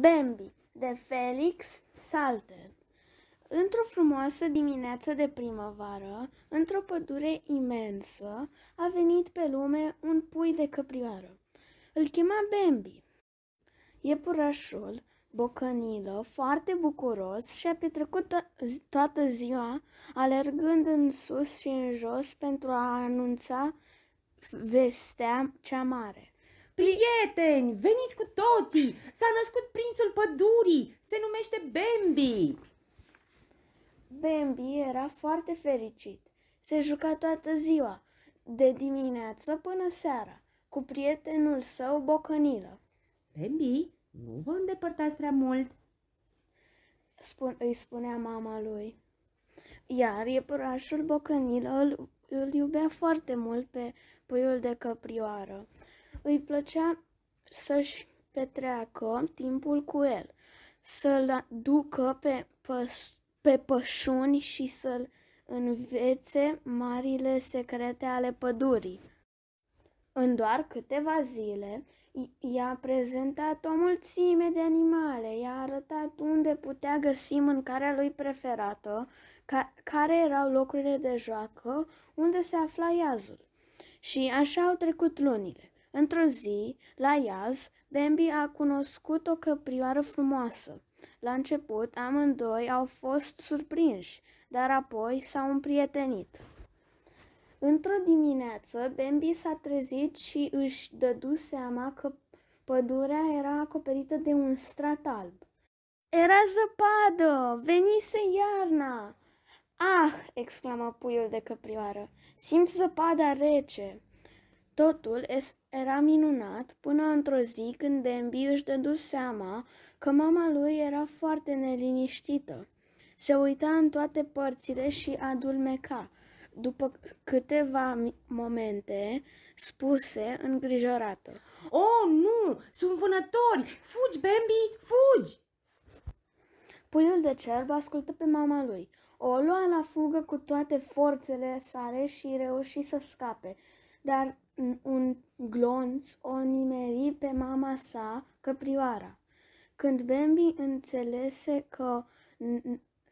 Bambi de Felix Salter. Într-o frumoasă dimineață de primăvară, într-o pădure imensă, a venit pe lume un pui de căprioară. Îl chema Bambi. Iepurașul, bocănilă, foarte bucuros și-a petrecut to- toată ziua alergând în sus și în jos pentru a anunța vestea cea mare. Prieteni, veniți cu toții! S-a născut prințul pădurii! Se numește Bambi! Bambi era foarte fericit. Se juca toată ziua, de dimineață până seara, cu prietenul său Bocanilă. Bambi, nu vă îndepărtați prea mult, spun, îi spunea mama lui. Iar iepurașul Bocanilă îl, îl iubea foarte mult pe puiul de căprioară îi plăcea să-și petreacă timpul cu el, să-l ducă pe, păs- pe pășuni și să-l învețe marile secrete ale pădurii. În doar câteva zile, i-a prezentat o mulțime de animale, i-a arătat unde putea găsi mâncarea lui preferată, ca- care erau locurile de joacă, unde se afla iazul. Și așa au trecut lunile. Într-o zi, la Iaz, Bambi a cunoscut o căprioară frumoasă. La început, amândoi au fost surprinși, dar apoi s-au împrietenit. Într-o dimineață, Bambi s-a trezit și își dădu seama că pădurea era acoperită de un strat alb. Era zăpadă! Venise iarna! Ah!" exclamă puiul de căprioară. Simt zăpada rece!" Totul era minunat până într-o zi când Bambi își dădu seama că mama lui era foarte neliniștită. Se uita în toate părțile și adulmeca. După câteva momente, spuse îngrijorată. Oh, nu! Sunt vânători! Fugi, Bambi! Fugi! Puiul de cerb ascultă pe mama lui. O lua la fugă cu toate forțele sale și reuși să scape, dar un glonț o nimeri pe mama sa, căprioara. Când Bambi înțelese că,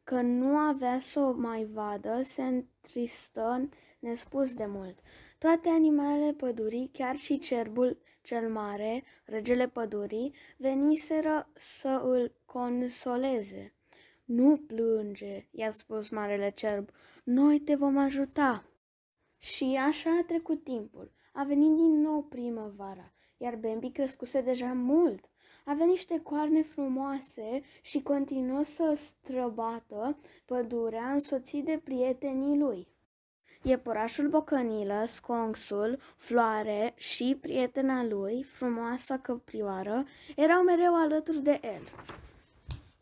că nu avea să o mai vadă, se întristă nespus de mult. Toate animalele pădurii, chiar și cerbul cel mare, regele pădurii, veniseră să îl consoleze. Nu plânge, i-a spus marele cerb, noi te vom ajuta. Și așa a trecut timpul. A venit din nou primăvara, iar Bambi crescuse deja mult. Avea niște coarne frumoase și continuă să străbată pădurea însoțit de prietenii lui. Iepurașul Bocănilă, Sconxul, Floare și prietena lui, frumoasa căprioară, erau mereu alături de el.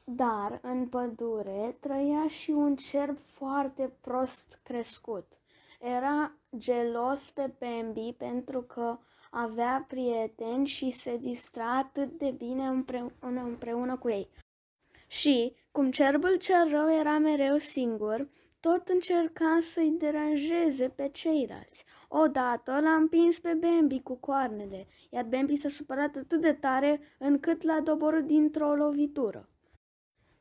Dar în pădure trăia și un cerb foarte prost crescut, era gelos pe Bambi pentru că avea prieteni și se distra atât de bine împreună, împreună cu ei. Și, cum cerbul cel rău era mereu singur, tot încerca să-i deranjeze pe ceilalți. Odată l-a împins pe Bambi cu coarnele, iar Bambi s-a supărat atât de tare încât l-a doborât dintr-o lovitură.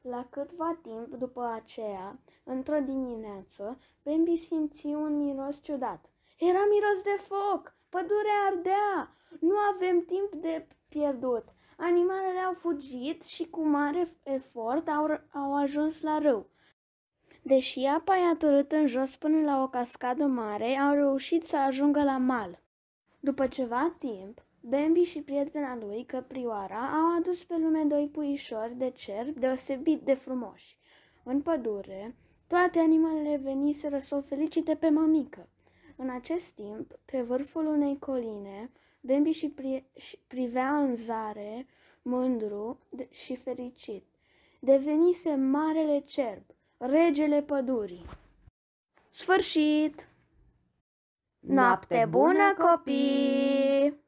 La câtva timp după aceea, într-o dimineață, Bambi simți un miros ciudat. Era miros de foc! Pădurea ardea! Nu avem timp de pierdut! Animalele au fugit și cu mare efort au, au ajuns la râu. Deși apa i-a târât în jos până la o cascadă mare, au reușit să ajungă la mal. După ceva timp, Bambi și prietena lui, căprioara, au adus pe lume doi puișori de cerb deosebit de frumoși. În pădure, toate animalele veniseră să o felicite pe mămică. În acest timp, pe vârful unei coline, Bambi și, pri- și privea în zare, mândru și fericit. Devenise marele cerb, regele pădurii. Sfârșit! Noapte bună, copii!